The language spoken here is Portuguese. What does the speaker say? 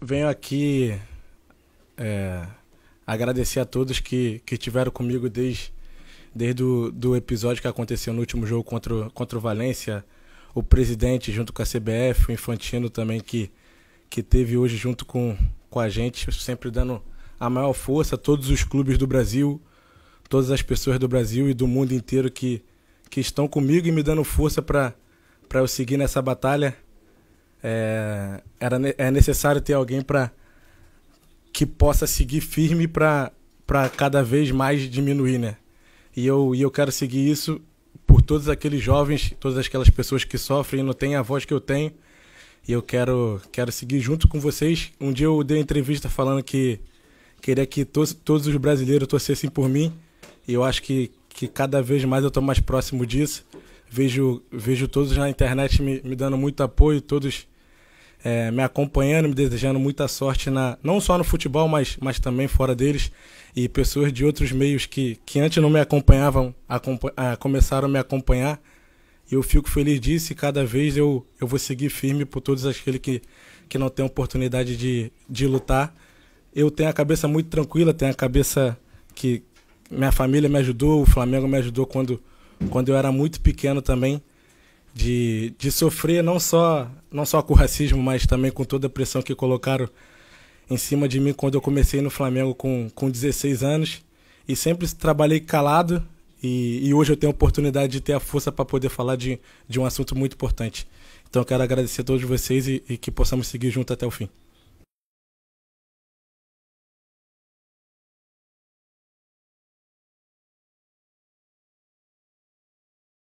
venho aqui é, agradecer a todos que, que tiveram comigo desde, desde o do episódio que aconteceu no último jogo contra, contra o Valência, o presidente junto com a CBF, o Infantino também que, que teve hoje junto com, com a gente, sempre dando a maior força, a todos os clubes do Brasil, todas as pessoas do Brasil e do mundo inteiro que, que estão comigo e me dando força para eu seguir nessa batalha. É, era, é necessário ter alguém para que possa seguir firme para cada vez mais diminuir, né? E eu, e eu quero seguir isso por todos aqueles jovens, todas aquelas pessoas que sofrem e não têm a voz que eu tenho. E eu quero, quero seguir junto com vocês. Um dia eu dei uma entrevista falando que queria que todos, todos os brasileiros torcessem por mim. E eu acho que, que cada vez mais eu estou mais próximo disso. Vejo, vejo todos na internet me, me dando muito apoio, todos é, me acompanhando, me desejando muita sorte, na, não só no futebol, mas, mas também fora deles. E pessoas de outros meios que, que antes não me acompanhavam acompan é, começaram a me acompanhar. E eu fico feliz disso e cada vez eu, eu vou seguir firme por todos aqueles que, que não têm oportunidade de, de lutar. Eu tenho a cabeça muito tranquila, tenho a cabeça que minha família me ajudou, o Flamengo me ajudou quando, quando eu era muito pequeno também de, de sofrer não só, não só com o racismo, mas também com toda a pressão que colocaram em cima de mim quando eu comecei no Flamengo com, com 16 anos. E sempre trabalhei calado e, e hoje eu tenho a oportunidade de ter a força para poder falar de, de um assunto muito importante. Então eu quero agradecer a todos vocês e, e que possamos seguir junto até o fim.